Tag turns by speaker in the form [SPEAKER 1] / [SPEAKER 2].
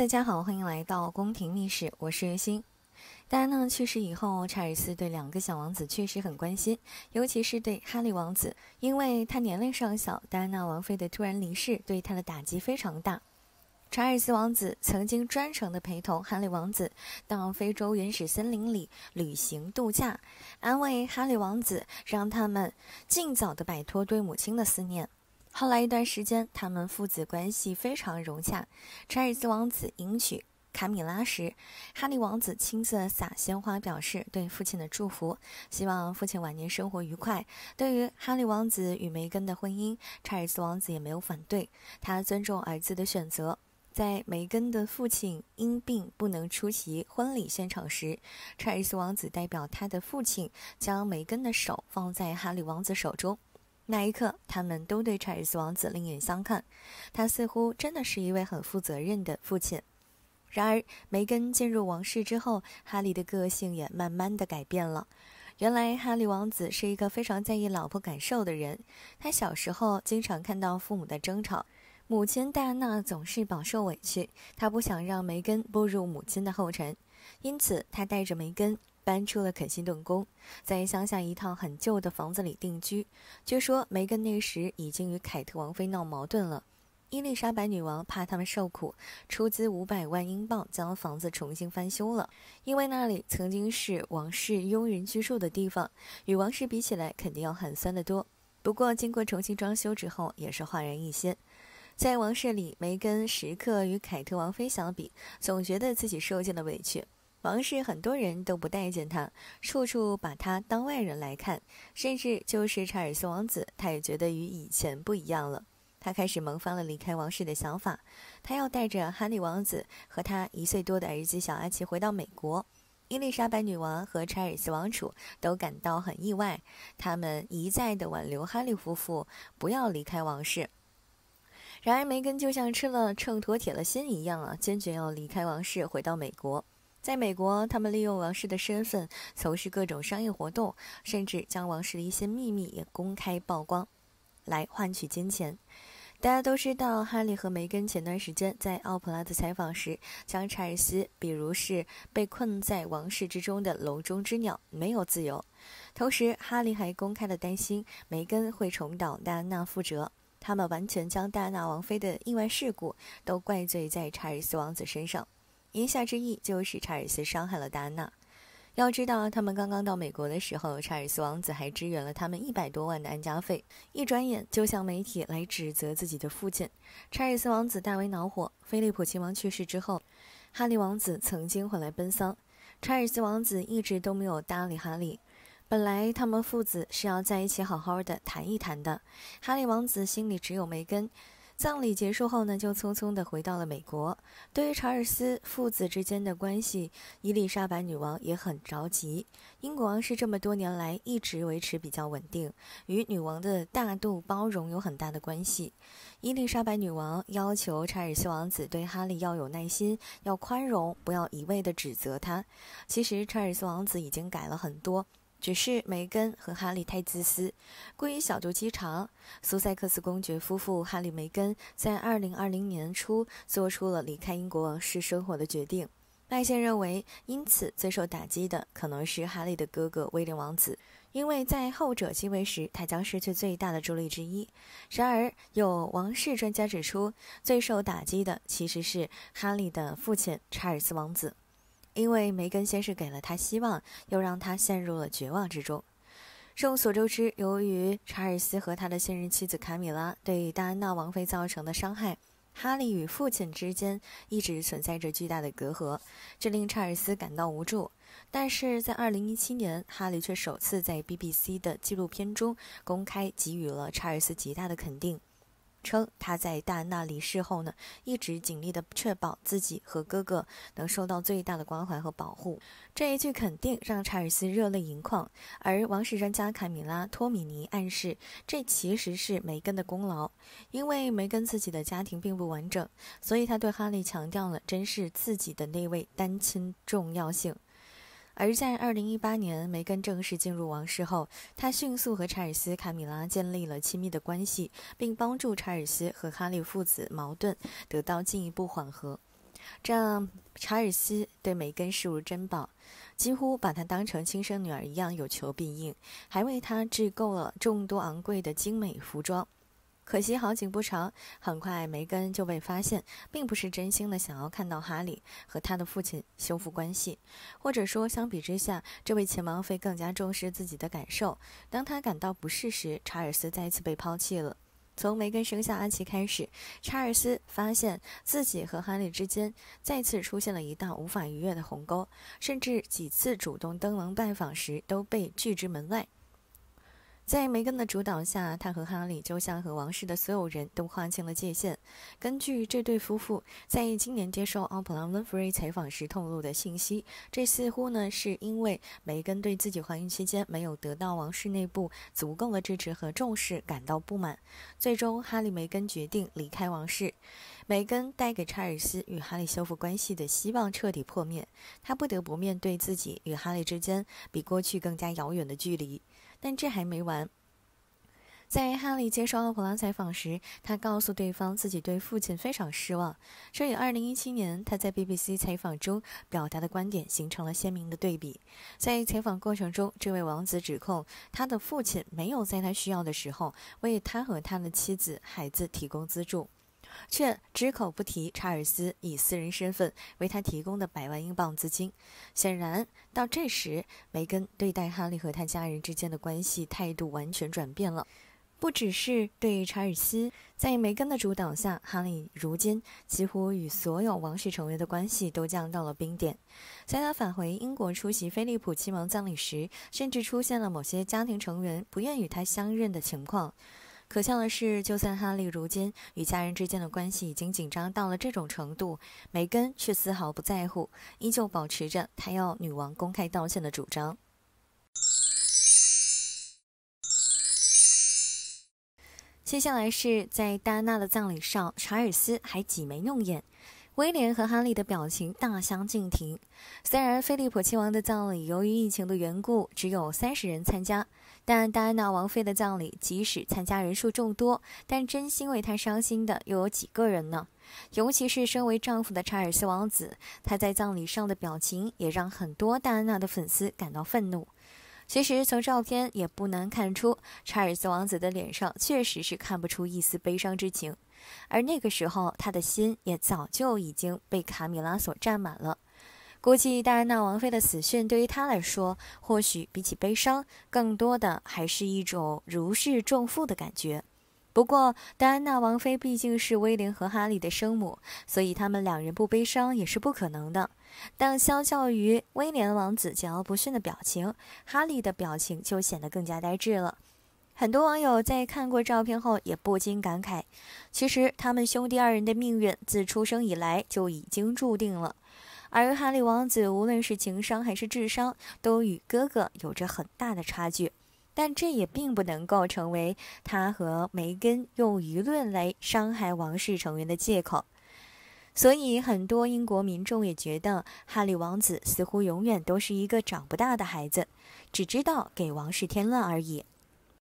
[SPEAKER 1] 大家好，欢迎来到《宫廷秘史》，我是月星。戴安娜去世以后，查尔斯对两个小王子确实很关心，尤其是对哈利王子，因为他年龄尚小。戴安娜王妃的突然离世对他的打击非常大。查尔斯王子曾经专程的陪同哈利王子到非洲原始森林里旅行度假，安慰哈利王子，让他们尽早的摆脱对母亲的思念。后来一段时间，他们父子关系非常融洽。查尔斯王子迎娶卡米拉时，哈利王子亲自撒鲜花，表示对父亲的祝福，希望父亲晚年生活愉快。对于哈利王子与梅根的婚姻，查尔斯王子也没有反对，他尊重儿子的选择。在梅根的父亲因病不能出席婚礼现场时，查尔斯王子代表他的父亲，将梅根的手放在哈利王子手中。那一刻，他们都对查尔斯王子另眼相看，他似乎真的是一位很负责任的父亲。然而，梅根进入王室之后，哈利的个性也慢慢的改变了。原来，哈利王子是一个非常在意老婆感受的人。他小时候经常看到父母的争吵，母亲戴安娜总是饱受委屈。他不想让梅根步入母亲的后尘，因此他带着梅根。搬出了肯辛顿宫，在乡下一套很旧的房子里定居。据说梅根那时已经与凯特王妃闹矛盾了。伊丽莎白女王怕他们受苦，出资五百万英镑将房子重新翻修了。因为那里曾经是王室佣人居住的地方，与王室比起来肯定要寒酸得多。不过经过重新装修之后，也是焕然一新。在王室里，梅根时刻与凯特王妃相比，总觉得自己受尽了委屈。王室很多人都不待见他，处处把他当外人来看，甚至就是查尔斯王子，他也觉得与以前不一样了。他开始萌发了离开王室的想法，他要带着哈利王子和他一岁多的儿子小阿奇回到美国。伊丽莎白女王和查尔斯王储都感到很意外，他们一再的挽留哈利夫妇不要离开王室。然而，梅根就像吃了秤砣铁了心一样啊，坚决要离开王室，回到美国。在美国，他们利用王室的身份从事各种商业活动，甚至将王室的一些秘密也公开曝光，来换取金钱。大家都知道，哈利和梅根前段时间在奥普拉的采访时，将查尔斯比如是被困在王室之中的笼中之鸟，没有自由。同时，哈利还公开的担心梅根会重蹈戴安娜覆辙，他们完全将戴安娜王妃的意外事故都怪罪在查尔斯王子身上。言下之意就是查尔斯伤害了戴安娜。要知道，他们刚刚到美国的时候，查尔斯王子还支援了他们一百多万的安家费。一转眼就向媒体来指责自己的父亲，查尔斯王子大为恼火。菲利普亲王去世之后，哈利王子曾经回来奔丧，查尔斯王子一直都没有搭理哈利。本来他们父子是要在一起好好的谈一谈的，哈利王子心里只有梅根。葬礼结束后呢，就匆匆地回到了美国。对于查尔斯父子之间的关系，伊丽莎白女王也很着急。英国王室这么多年来一直维持比较稳定，与女王的大度包容有很大的关系。伊丽莎白女王要求查尔斯王子对哈利要有耐心，要宽容，不要一味地指责他。其实，查尔斯王子已经改了很多。只是梅根和哈利太自私，过于小肚鸡肠。苏塞克斯公爵夫妇哈利梅根在二零二零年初做出了离开英国王室生活的决定。外界认为，因此最受打击的可能是哈利的哥哥威廉王子，因为在后者继位时，他将失去最大的助力之一。然而，有王室专家指出，最受打击的其实是哈利的父亲查尔斯王子。因为梅根先是给了他希望，又让他陷入了绝望之中。众所周知，由于查尔斯和他的现任妻子卡米拉对戴安娜王妃造成的伤害，哈利与父亲之间一直存在着巨大的隔阂，这令查尔斯感到无助。但是在二零一七年，哈利却首次在 BBC 的纪录片中公开给予了查尔斯极大的肯定。称他在戴安娜离世后呢，一直尽力的确保自己和哥哥能受到最大的关怀和保护。这一句肯定让查尔斯热泪盈眶，而王室专家卡米拉·托米尼暗示，这其实是梅根的功劳，因为梅根自己的家庭并不完整，所以他对哈利强调了珍视自己的那位单亲重要性。而在二零一八年，梅根正式进入王室后，她迅速和查尔斯、卡米拉建立了亲密的关系，并帮助查尔斯和哈利父子矛盾得到进一步缓和。这让查尔斯对梅根视如珍宝，几乎把她当成亲生女儿一样有求必应，还为她制购了众多昂贵的精美服装。可惜好景不长，很快梅根就被发现并不是真心的想要看到哈利和他的父亲修复关系，或者说，相比之下，这位前王妃更加重视自己的感受。当他感到不适时，查尔斯再次被抛弃了。从梅根生下安琪开始，查尔斯发现自己和哈利之间再次出现了一道无法逾越的鸿沟，甚至几次主动登门拜访时都被拒之门外。在梅根的主导下，他和哈里就像和王室的所有人都划清了界限。根据这对夫妇在今年接受《奥普拉·温弗瑞》采访时透露的信息，这似乎呢是因为梅根对自己怀孕期间没有得到王室内部足够的支持和重视感到不满。最终，哈里·梅根决定离开王室。梅根带给查尔斯与哈利修复关系的希望彻底破灭，他不得不面对自己与哈利之间比过去更加遥远的距离。但这还没完。在哈利接受奥普拉采访时，他告诉对方自己对父亲非常失望，这与2017年他在 BBC 采访中表达的观点形成了鲜明的对比。在采访过程中，这位王子指控他的父亲没有在他需要的时候为他和他的妻子、孩子提供资助。却只口不提查尔斯以私人身份为他提供的百万英镑资金。显然，到这时，梅根对待哈利和他家人之间的关系态度完全转变了。不只是对查尔斯，在梅根的主导下，哈利如今几乎与所有王室成员的关系都降到了冰点。在他返回英国出席菲利普亲王葬礼时，甚至出现了某些家庭成员不愿与他相认的情况。可笑的是，就算哈利如今与家人之间的关系已经紧张到了这种程度，梅根却丝毫不在乎，依旧保持着他要女王公开道歉的主张。接下来是在戴安娜的葬礼上，查尔斯还挤眉弄眼，威廉和哈利的表情大相径庭。虽然菲利普亲王的葬礼由于疫情的缘故，只有三十人参加。但戴安娜王妃的葬礼，即使参加人数众多，但真心为她伤心的又有几个人呢？尤其是身为丈夫的查尔斯王子，他在葬礼上的表情也让很多戴安娜的粉丝感到愤怒。其实从照片也不难看出，查尔斯王子的脸上确实是看不出一丝悲伤之情，而那个时候他的心也早就已经被卡米拉所占满了。估计戴安娜王妃的死讯对于他来说，或许比起悲伤，更多的还是一种如释重负的感觉。不过，戴安娜王妃毕竟是威廉和哈利的生母，所以他们两人不悲伤也是不可能的。但相较于威廉王子桀骜不驯的表情，哈利的表情就显得更加呆滞了。很多网友在看过照片后，也不禁感慨：其实他们兄弟二人的命运，自出生以来就已经注定了。而哈利王子无论是情商还是智商，都与哥哥有着很大的差距，但这也并不能够成为他和梅根用舆论来伤害王室成员的借口。所以，很多英国民众也觉得哈利王子似乎永远都是一个长不大的孩子，只知道给王室添乱而已。